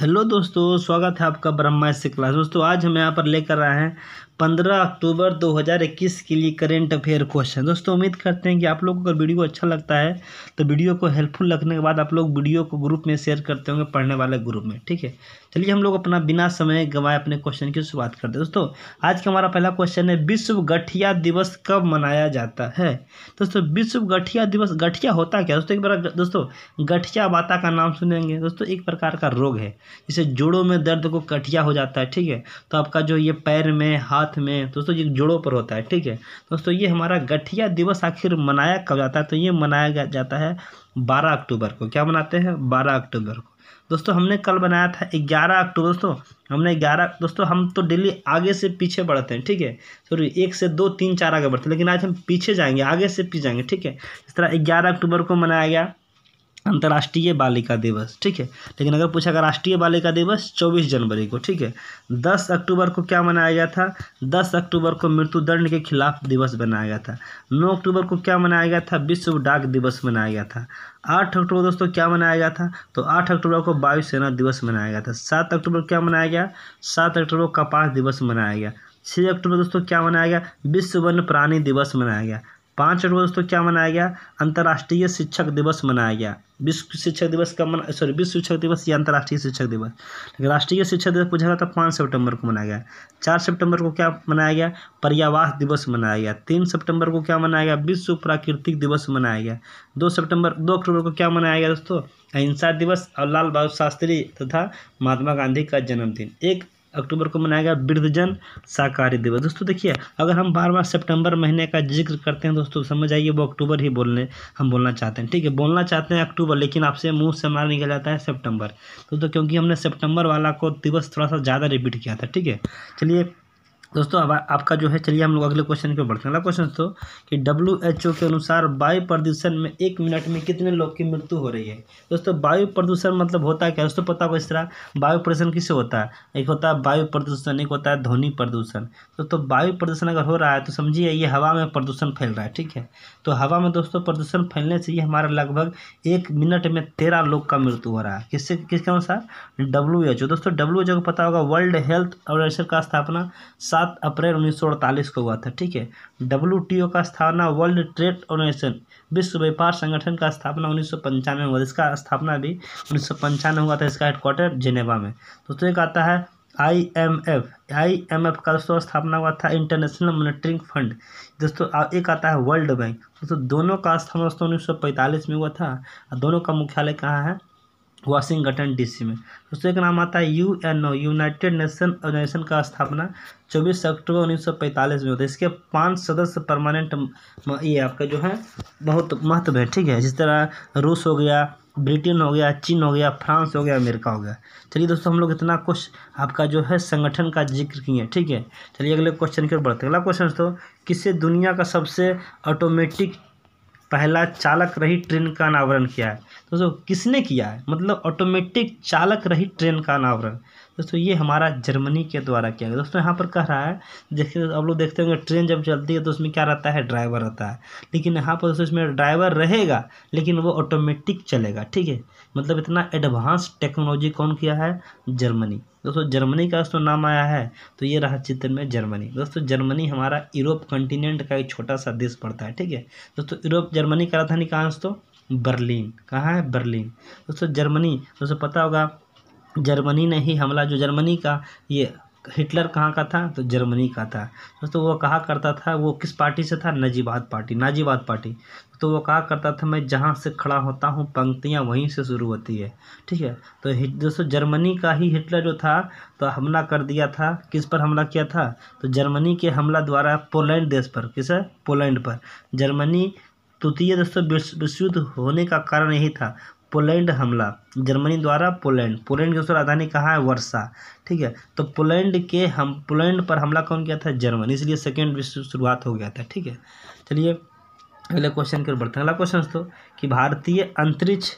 hello दोस्तों स्वागत है आपका ब्रह्मा से क्लास दोस्तों आज हम यहाँ पर लेकर आए हैं पंद्रह अक्टूबर दो हज़ार इक्कीस के लिए करेंट अफेयर क्वेश्चन दोस्तों उम्मीद करते हैं कि आप लोगों को अगर वीडियो अच्छा लगता है तो वीडियो को हेल्पफुल लगने के बाद आप लोग वीडियो को ग्रुप में शेयर करते होंगे पढ़ने वाले ग्रुप में ठीक है चलिए हम लोग अपना बिना समय गवाए अपने क्वेश्चन की शुरुआत करते हैं दोस्तों आज का हमारा पहला क्वेश्चन है विश्व गठिया दिवस कब मनाया जाता है दोस्तों विश्व गठिया दिवस गठिया होता क्या दोस्तों एक बार दोस्तों गठिया माता का नाम सुनेंगे दोस्तों एक प्रकार का रोग है जिसे जोड़ों में दर्द को गठिया हो जाता है ठीक है तो आपका जो ये पैर में हाथ हाथ में दोस्तों ये जोड़ों पर होता है ठीक है दोस्तों ये हमारा गठिया दिवस आखिर मनाया कब जाता है तो ये मनाया जाता है बारह अक्टूबर को क्या मनाते हैं बारह अक्टूबर को दोस्तों हमने कल बनाया था ग्यारह अक्टूबर दोस्तों हमने ग्यारह दोस्तों हम तो डेली आगे से पीछे बढ़ते हैं ठीक है सॉरी एक से दो तीन चार आगे बढ़ते हैं लेकिन आज हम पीछे जाएंगे आगे से पीछे जाएंगे ठीक है इस तरह ग्यारह अक्टूबर को मनाया गया अंतर्राष्ट्रीय बालिका दिवस ठीक है लेकिन अगर पूछा गया राष्ट्रीय बालिका दिवस 24 जनवरी को ठीक है 10 अक्टूबर को क्या मनाया गया था 10 अक्टूबर को मृत्युदंड के खिलाफ दिवस बनाया गया था 9 अक्टूबर को क्या मनाया गया था विश्व डाक दिवस मनाया गया था आठ अक्टूबर दोस्तों क्या मनाया गया था तो आठ अक्टूबर को वायुसेना दिवस मनाया गया था सात अक्टूबर क्या मनाया गया सात अक्टूबर कपास दिवस मनाया गया छः अक्टूबर दोस्तों क्या मनाया गया विश्व वन्य प्राणी दिवस मनाया गया पाँच अक्टूबर दोस्तों क्या मनाया गया अंतर्राष्ट्रीय शिक्षक दिवस मनाया गया विश्व शिक्षक दिवस का मना सॉरी विश्व शिक्षक दिवस या अंतर्राष्ट्रीय शिक्षक दिवस लेकिन राष्ट्रीय शिक्षक दिवस पूछा गया था पाँच सितंबर को मनाया गया चार सितंबर को क्या मनाया गया पर्यावास दिवस मनाया गया तीन सितंबर को क्या मनाया गया विश्व प्राकृतिक दिवस मनाया गया दो सितंबर दो अक्टूबर को क्या मनाया गया दोस्तों अहिंसा दिवस और लाल बहादुर शास्त्री तथा महात्मा गांधी का जन्मदिन एक अक्टूबर को मनाया गया वृद्धजन शाकाहारी दिवस दोस्तों देखिए अगर हम बार बार सितंबर महीने का जिक्र करते हैं दोस्तों तो समझ आइए वो अक्टूबर ही बोलने हम बोलना चाहते हैं ठीक है बोलना चाहते हैं अक्टूबर लेकिन आपसे मुंह से मार निकल जाता है सेप्टेम्बर दोस्तों क्योंकि हमने सेप्टेम्बर वाला को दिवस थोड़ा सा ज़्यादा रिपीट किया था ठीक है चलिए दोस्तों अब आपका जो है चलिए हम लोग अगले क्वेश्चन पे बढ़ते हैं अगला क्वेश्चन तो कि डब्ल्यू एच ओ के अनुसार वायु प्रदूषण में एक मिनट में कितने लोग की मृत्यु हो रही है दोस्तों वायु प्रदूषण मतलब होता है क्या दोस्तों पता होगा इस तरह वायु प्रदूषण किससे होता है एक होता है वायु प्रदूषण एक होता है ध्वनि प्रदूषण दोस्तों वायु प्रदूषण अगर हो रहा है तो समझिए ये हवा में प्रदूषण फैल रहा है ठीक है तो हवा में दोस्तों प्रदूषण फैलने से ये हमारा लगभग एक मिनट में तेरह लोग का मृत्यु हो रहा है किससे किसके अनुसार डब्ल्यू एच ओ दोस्तों डब्ल्यू एच ओ को पता होगा वर्ल्ड हेल्थ ऑर्गेनाइजेशन का स्थापना सात सात अप्रैल उन्नीस को हुआ था ठीक है डब्ल्यू का स्थापना वर्ल्ड ट्रेड ऑर्गेनाइजेशन विश्व व्यापार संगठन का स्थापना उन्नीस में हुआ इसका स्थापना भी उन्नीस हुआ था इसका हेडक्वार्टर जिनेवा में दोस्तों एक आता है I M F I M F का दोस्तों स्थापना हुआ था इंटरनेशनल मॉनिटरिंग फंड दोस्तों एक आता है वर्ल्ड बैंक दोस्तों दोनों का स्थापना दोस्तों उन्नीस में हुआ था दोनों का मुख्यालय कहाँ है वाशिंगटन डीसी में दूसरे का नाम आता है U N O United Nation Organisation का स्थापना 24 अक्टूबर 1945 में होता है इसके पांच सदस्य परमानेंट ये आपका जो है बहुत महत्व है ठीक है जिस तरह रूस हो गया ब्रिटेन हो गया चीन हो गया फ्रांस हो गया अमेरिका हो गया चलिए दोस्तों हम लोग इतना कुछ आपका जो है संगठन का जिक्र किए ठीक है चलिए अगले क्वेश्चन की ओर बढ़ते हैं अगला क्वेश्चन दोस्तों किससे दुनिया का सबसे ऑटोमेटिक पहला चालक रही ट्रेन का अनावरण किया है दोस्तों किसने किया है मतलब ऑटोमेटिक चालक रही ट्रेन का अनावरण दोस्तों ये हमारा जर्मनी के द्वारा किया गया दोस्तों यहाँ पर कह रहा है जैसे अब लोग देखते होंगे ट्रेन जब चलती है तो उसमें क्या रहता है ड्राइवर रहता है लेकिन यहाँ पर दोस्तों इसमें ड्राइवर रहेगा लेकिन वो ऑटोमेटिक चलेगा ठीक है मतलब इतना एडवांस टेक्नोलॉजी कौन किया है जर्मनी दोस्तों जर्मनी का दोस्तों नाम आया है तो ये रहा चित्र में जर्मनी दोस्तों जर्मनी हमारा यूरोप कंटिनेंट का एक छोटा सा देश पड़ता है ठीक है दोस्तों यूरोप जर्मनी का राजधानी कहाँ दोस्तों बर्लिन कहाँ है बर्लिन दोस्तों जर्मनी दोस्तों पता होगा जर्मनी ने ही हमला जो जर्मनी का ये हिटलर कहाँ का था तो जर्मनी का था दोस्तों वो कहा करता था वो किस पार्टी से था नजीबाद पार्टी नाजीबाद पार्टी तो वो कहा करता था मैं जहाँ से खड़ा होता हूँ पंक्तियाँ वहीं से शुरू होती है ठीक है तो दोस्तों जर्मनी का ही हिटलर जो था तो हमला कर दिया था किस पर हमला किया था तो जर्मनी के हमला द्वारा पोलैंड देश पर किस है पोलैंड पर जर्मनी तृतीय दोस्तों विश्व युद्ध होने का कारण यही था पोलैंड हमला जर्मनी द्वारा पोलैंड पोलैंड की राजधानी कहाँ है वर्षा ठीक है तो पोलैंड के हम पोलैंड पर हमला कौन किया था जर्मनी इसलिए सेकेंड विश्व शुरुआत हो गया था ठीक है चलिए अगले क्वेश्चन की ओर बढ़ते हैं अगला क्वेश्चन तो कि भारतीय अंतरिक्ष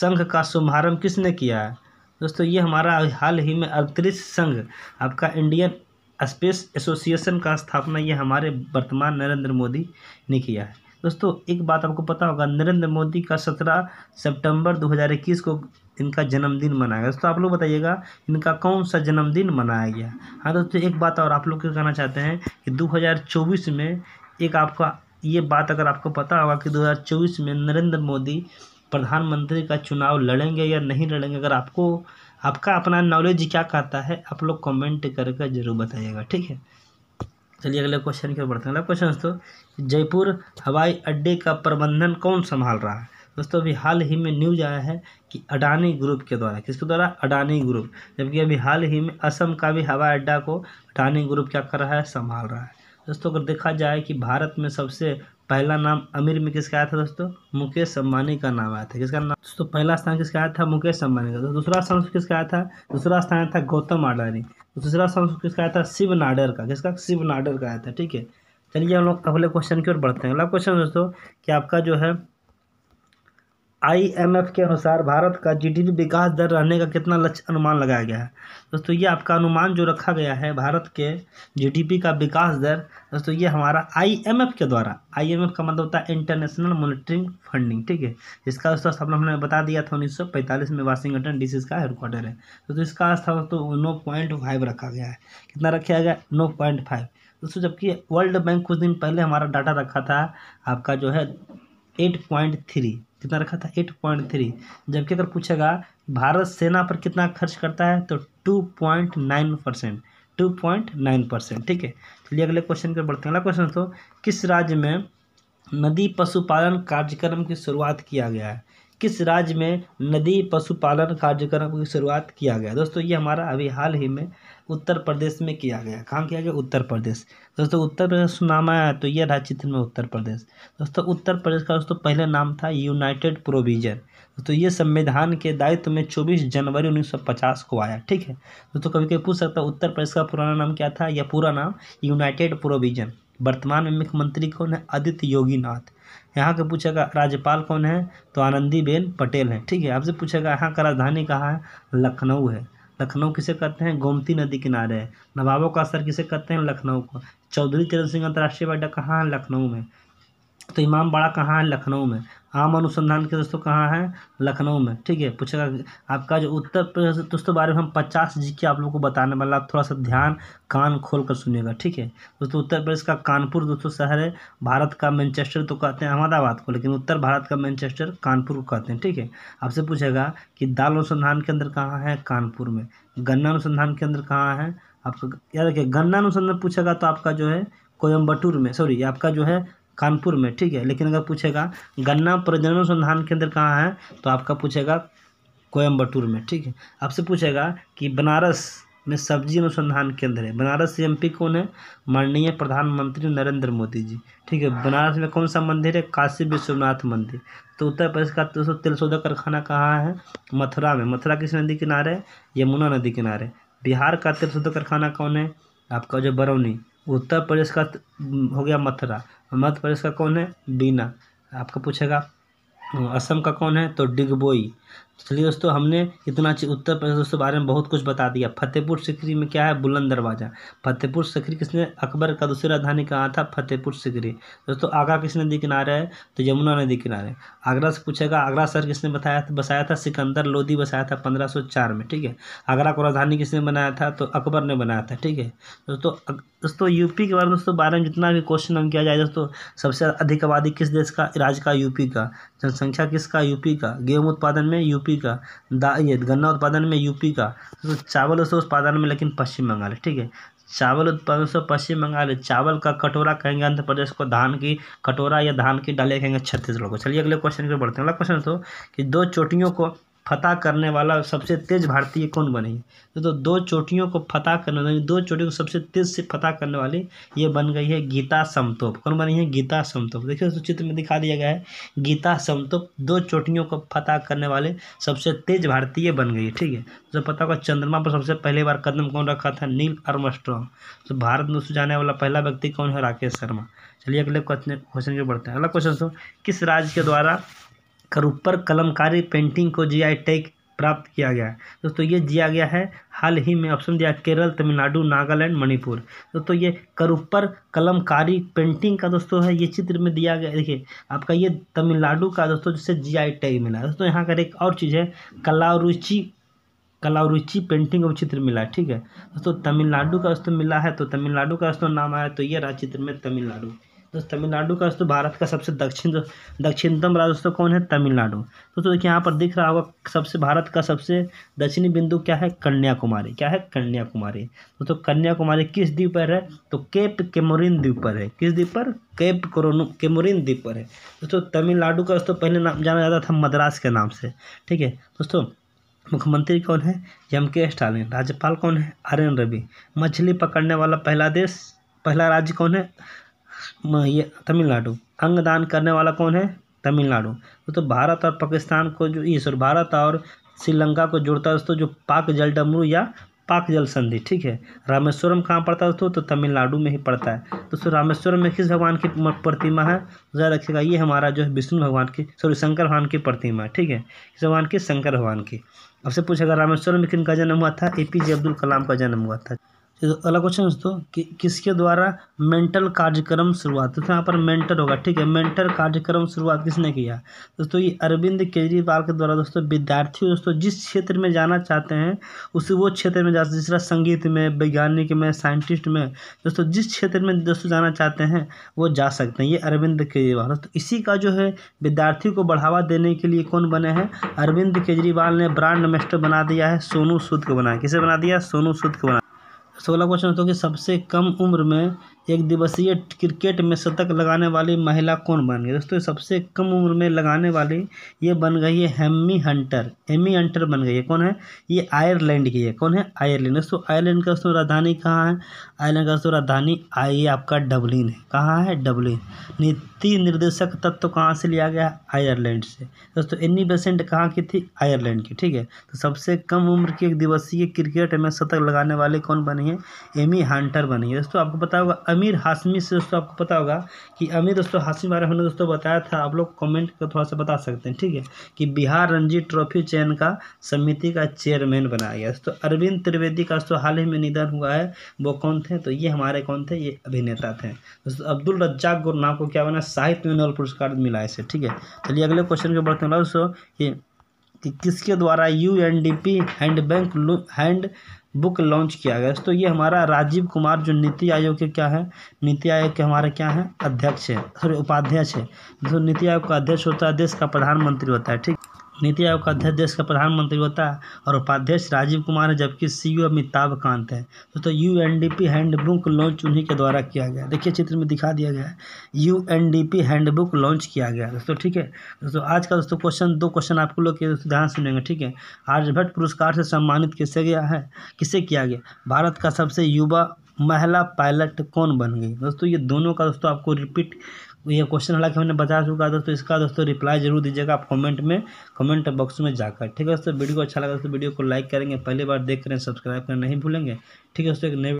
संघ का शुभारंभ किसने किया है दोस्तों ये हमारा हाल ही में अंतरिक्ष संघ आपका इंडियन स्पेस एसोसिएशन का स्थापना ये हमारे वर्तमान नरेंद्र मोदी ने किया है दोस्तों एक बात आपको पता होगा नरेंद्र मोदी का सत्रह सितंबर 2021 को इनका जन्मदिन मनाया गया दोस्तों आप लोग बताइएगा इनका कौन सा जन्मदिन मनाया गया हाँ दोस्तों एक बात और आप लोग कहना चाहते हैं कि 2024 में एक आपका ये बात अगर आपको पता होगा कि 2024 में नरेंद्र मोदी प्रधानमंत्री का चुनाव लड़ेंगे या नहीं लड़ेंगे अगर आपको आपका अपना नॉलेज क्या कहता है आप लोग कमेंट करके जरूर बताइएगा ठीक है चलिए अगले क्वेश्चन की ओर बढ़ते हैं अगला क्वेश्चन दोस्तों जयपुर हवाई अड्डे का प्रबंधन कौन संभाल रहा है दोस्तों अभी हाल ही में न्यूज आया है कि अडानी ग्रुप के द्वारा किसके द्वारा अडानी ग्रुप जबकि अभी हाल ही में असम का भी हवाई अड्डा को अडानी ग्रुप क्या कर रहा है संभाल रहा है दोस्तों अगर देखा जाए कि भारत में सबसे पहला नाम अमीर में किसका आया था दोस्तों मुकेश अंबानी का नाम आया था किसका नाम दोस्तों पहला स्थान किसका आया था मुकेश अंबानी का तो दूसरा स्थान किसका आया था दूसरा स्थान आया था गौतम अडानी दूसरा तो स्थान किसका आया था शिव नाडर का किसका शिव नाडर का आया था ठीक है चलिए हम लोग अगले क्वेश्चन की ओर बढ़ते हैं अगला क्वेश्चन दोस्तों कि आपका जो है आईएमएफ के अनुसार भारत का जीडीपी विकास दर रहने का कितना लक्ष्य अनुमान लगाया गया है दोस्तों ये आपका अनुमान जो रखा गया है भारत के जीडीपी का विकास दर दोस्तों ये हमारा आईएमएफ के द्वारा आईएमएफ का मतलब होता है इंटरनेशनल मॉनिटरिंग फंडिंग ठीक है इसका दोस्तों स्थापना हमने बता दिया था उन्नीस में वाशिंगटन डी का हेडक्वार्टर है दोस्तों इसका आस्था दोस्तों नो पॉइंट फाइव रखा गया है कितना रखा गया नो पॉइंट फाइव दोस्तों जबकि वर्ल्ड बैंक कुछ दिन पहले हमारा डाटा रखा था आपका जो है एट पॉइंट थ्री कितना रखा था एट पॉइंट थ्री जबकि अगर पूछेगा भारत सेना पर कितना खर्च करता है तो two point nine percent two point nine percent ठीक है चलिए अगले क्वेश्चन पर बढ़ते हैं अगला क्वेश्चन तो किस राज्य में नदी पशुपालन कार्यक्रम की शुरुआत किया गया है किस राज्य में नदी पशुपालन कार्यक्रम की शुरुआत किया गया दोस्तों ये हमारा अभी हाल ही में उत्तर प्रदेश में किया गया कहाँ किया गया उत्तर प्रदेश दोस्तों उत्तर प्रदेश नाम आया तो यह राज्य चित्र में उत्तर प्रदेश दोस्तों उत्तर प्रदेश का दोस्तों पहले नाम था यूनाइटेड प्रोविजन दोस्तों ये संविधान के दायित्व में 24 जनवरी 1950 को आया ठीक है दोस्तों कभी कभी पूछ सकता उत्तर प्रदेश का पुराना नाम क्या था या पूरा नाम यूनाइटेड प्रोविजन वर्तमान में मुख्यमंत्री कौन है आदित्य योगी नाथ यहाँ का पूछेगा राज्यपाल कौन है तो आनंदीबेन पटेल है ठीक है आपसे पूछेगा यहाँ का राजधानी कहाँ है लखनऊ है लखनऊ किसे कहते हैं गोमती नदी किनारे है नवाबों का असर किसे कहते हैं लखनऊ को चौधरी चरण सिंह अंतर्राष्ट्रीय अड्डा कहाँ है लखनऊ में तो इमाम बाड़ा कहाँ है लखनऊ में आम अनुसंधान के दोस्तों कहाँ है लखनऊ में ठीक है पूछेगा आपका जो उत्तर प्रदेश दोस्तों बारे में हम पचास जी के आप लोगों को बताने वाला आप थोड़ा सा ध्यान कान खोल कर सुनिएगा ठीक है दोस्तों उत्तर प्रदेश का कानपुर दोस्तों शहर है भारत का मैनचेस्टर तो कहते हैं अहमदाबाद को लेकिन उत्तर भारत का मैनचेस्टर कानपुर को कहते हैं ठीक है आपसे पूछेगा कि दाल अनुसंधान केंद्र कहाँ है कानपुर में गन्ना अनुसंधान केंद्र कहाँ है आपका याद रखिए गन्ना अनुसंधान पूछेगा तो आपका जो है कोयम्बटूर में सॉरी आपका जो है कानपुर में ठीक है लेकिन अगर पूछेगा गन्ना प्रजनन अनुसंधान केंद्र कहाँ है तो आपका पूछेगा कोयम्बटूर में ठीक है आपसे पूछेगा कि बनारस में सब्जी अनुसंधान केंद्र है बनारस से पी कौन है माननीय प्रधानमंत्री नरेंद्र मोदी जी ठीक है बनारस में कौन सा मंदिर है काशी विश्वनाथ मंदिर तो उत्तर प्रदेश का दोस्तों तेल कारखाना कहाँ है मथुरा में मथुरा किस नदी किनारे यमुना नदी किनारे बिहार का तेल कारखाना कौन है आपका जो बरौनी उत्तर प्रदेश का हो गया मथुरा मध्य प्रदेश का कौन है डीना आपका पूछेगा असम का कौन है तो डिगबोई तो चलिए दोस्तों हमने इतना उत्तर प्रदेश दोस्तों बारे में बहुत कुछ बता दिया फतेहपुर सिकरी में क्या है बुलंद दरवाज़ा फतेहपुर सिकरी किसने अकबर का दूसरी राजधानी कहा था फतेहपुर सिकरी दोस्तों आगरा किस नदी किनारे है तो यमुना नदी किनारे आगरा से पूछेगा आगरा शहर किसने बताया था बसाया था सिकंदर लोधी बसाया था पंद्रह में ठीक है आगरा को राजधानी किसने बनाया था तो अकबर ने बनाया था ठीक है दोस्तों दोस्तों यूपी के बारे में दोस्तों बारे में जितना भी क्वेश्चन हम किया जाए दोस्तों सबसे अधिक आबादी किस देश का राज्य का यूपी का जनसंख्या किसका यूपी का गेहूँ उत्पादन में यू यूपी का दा ये गन्ना उत्पादन में यूपी का तो चावल उससे उत्पादन में लेकिन पश्चिम बंगाल ठीक है चावल उत्पादन से पश्चिम बंगाल चावल का कटोरा कहेंगे आंध्र प्रदेश को धान की कटोरा या धान की डाले कहेंगे छत्तीसगढ़ को चलिए अगले क्वेश्चन के बढ़ते हैं अगला क्वेश्चन तो कि दो चोटियों को फतह करने वाला सबसे तेज भारतीय कौन बने तो, तो दो चोटियों को फतह करने वाली दो चोटियों को सबसे तेज से फतह करने वाली ये बन गई है गीता समतोप कौन बनी है गीता समतोप देखिए उस चित्र में दिखा दिया गया है गीता समतोप दो चोटियों को फतह करने वाले सबसे तेज भारतीय बन गई है ठीक है तो पता होगा चंद्रमा पर सबसे पहली बार कदम कौन रखा था नील आर्मस्ट्रॉन्ग तो भारत में जाने वाला पहला व्यक्ति कौन है राकेश शर्मा चलिए अगले क्वेश्चन क्वेश्चन जो बढ़ते हैं अगला क्वेश्चन किस राज्य के द्वारा करूपर कलमकारी पेंटिंग को जी आई टैग प्राप्त किया गया है दोस्तों ये दिया गया है हाल ही में ऑप्शन दिया केरल तमिलनाडु नागालैंड मणिपुर दोस्तों ये करूपर कलमकारी पेंटिंग का दोस्तों है ये चित्र में दिया गया देखिए आपका ये तमिलनाडु का दोस्तों जिसे जी आई टैग मिला है दोस्तों यहाँ का एक और चीज़ है कलारुचि कलारुचि पेंटिंग और चित्र मिला है ठीक है दोस्तों तमिलनाडु का दोस्तों मिला है तो तमिलनाडु का दोस्तों नाम आया तो ये रहा चित्र में तमिलनाडु तो तमिलनाडु का दोस्तों भारत का सबसे दक्षिण दक्षिणतम राज्य दोस्तों कौन है तमिलनाडु तो दोस्तों देखिए यहाँ पर दिख रहा होगा सबसे भारत का सबसे दक्षिणी बिंदु क्या है कन्याकुमारी क्या है कन्याकुमारी दोस्तों कन्याकुमारी किस द्वीप पर है तो केप केमोरिन द्वीप पर है किस द्वीप पर केप कोरोनो केमोरिन द्वीप पर है दोस्तों तमिलनाडु का दोस्तों पहले नाम जाना जाता था मद्रास के नाम से ठीक है दोस्तों मुख्यमंत्री कौन है एम के स्टालिन राज्यपाल कौन है आर एन रवि मछली पकड़ने वाला पहला देश पहला राज्य कौन है ये तमिलनाडु अंगदान करने वाला कौन है तमिलनाडु दोस्तों भारत और पाकिस्तान को जो ये सॉरी भारत और श्रीलंका को जोड़ता है दोस्तों जो पाक जल डमरू या पाक जल संधि ठीक है रामेश्वरम कहाँ पड़ता है दोस्तों तो तमिलनाडु में ही पड़ता है दोस्तों रामेश्वरम में किस भगवान की प्रतिमा है ज़्यादा रखिएगा ये हमारा जो है विष्णु भगवान की सॉरी शंकर भगवान की प्रतिमा है ठीक है किस भगवान की शंकर भगवान की अब से पूछेगा रामेश्वरम में किन का जन्म हुआ था ए पी जे अब्दुल कलाम का जन्म हुआ था तो अगला क्वेश्चन दोस्तों कि, किसके द्वारा मेंटल कार्यक्रम शुरुआत तो यहाँ पर मेंटल होगा ठीक है मेंटल कार्यक्रम शुरुआत किसने किया दोस्तों ये अरविंद केजरीवाल के द्वारा दोस्तों विद्यार्थी दोस्तों जिस क्षेत्र में जाना चाहते हैं उसी वो क्षेत्र में जा जिस तरह संगीत में वैज्ञानिक में साइंटिस्ट में दोस्तों जिस क्षेत्र में दोस्तों जाना चाहते हैं वो जा सकते हैं ये अरविंद केजरीवाल दोस्तों इसी का जो है विद्यार्थी को बढ़ावा देने के लिए कौन बने हैं अरविंद केजरीवाल ने ब्रांड मेस्टर बना दिया है सोनू सूद को बना किसे बना दिया सोनू सूद को सोलह क्वेश्चन होता है कि सबसे कम उम्र में एक दिवसीय क्रिकेट में शतक लगाने वाली महिला कौन बन गई दोस्तों सबसे कम उम्र में लगाने वाली ये बन गई है हेमी हंटर हेमी हंटर बन गई है कौन है ये आयरलैंड की है कौन है आयरलैंड दोस्तों आयरलैंड का दोस्तों राजधानी कहाँ है आयरलैंड का दोस्तों राजधानी आई आपका डबलिन है कहाँ है डबलिन नीति निर्देशक तत्व तो कहाँ से लिया गया आयरलैंड से दोस्तों इन्नी बेसेंट कहाँ की थी आयरलैंड की ठीक है तो सबसे कम उम्र की एक दिवसीय क्रिकेट में शतक लगाने वाली कौन बनी है एमी हंटर बनी है दोस्तों आपको पता होगा अमीर हाशमी से दोस्तों आपको पता होगा कि अमीर दोस्तों हाशमी बारे में दोस्तों बताया था आप लोग कमेंट कर थोड़ा सा बता सकते हैं ठीक है कि बिहार रणजी ट्रॉफी चयन का समिति का चेयरमैन बनाया गया दोस्तों अरविंद त्रिवेदी का दोस्तों हाल ही में निधन हुआ है वो कौन थे तो ये हमारे कौन थे ये अभिनेता थे दोस्तों अब्दुल रज्जाक गुर नाम को क्या बना साहित्य में नोबल पुरस्कार मिला इसे ठीक है चलिए अगले क्वेश्चन के बढ़ते हैं दोस्तों कि कि किसके द्वारा U N D P hand bank handbook launch किया गया तो ये हमारा राजीव कुमार जो नीति आयोग के क्या है नीति आयोग के हमारे क्या है अध्यक्ष है सॉरी उपाध्यक्ष है जो नीति आयोग का अध्यक्ष होता है देश का प्रधानमंत्री होता है ठीक नीति आयोग का अध्यक्ष देश का प्रधानमंत्री होता है और उपाध्यक्ष राजीव कुमार है जबकि सी ई अमिताभ कांत है तो U N D P handbook launch उन्हीं के द्वारा किया गया देखिए चित्र में दिखा दिया गया है U N D P handbook launch किया गया दोस्तों ठीक है दोस्तों आज का दोस्तों क्वेश्चन दो क्वेश्चन आपको लोग ध्यान सुनेंगे ठीक है आर्यभट्ट पुरस्कार से सम्मानित किसे गया है किसे किया गया भारत का सबसे युवा महिला पायलट कौन बन गई दोस्तों ये दोनों का दोस्तों आपको रिपीट तो ये क्वेश्चन हालांकि हमने बता चुका है दोस्तों इसका दोस्तों रिप्लाई जरूर दीजिएगा आप कमेंट में कमेंट बॉक्स में जाकर ठीक है दोस्तों वीडियो को अच्छा लगा दोस्तों वीडियो को लाइक करेंगे पहली बार देख रहे हैं सब्सक्राइब करना नहीं भूलेंगे ठीक है दोस्तों एक नए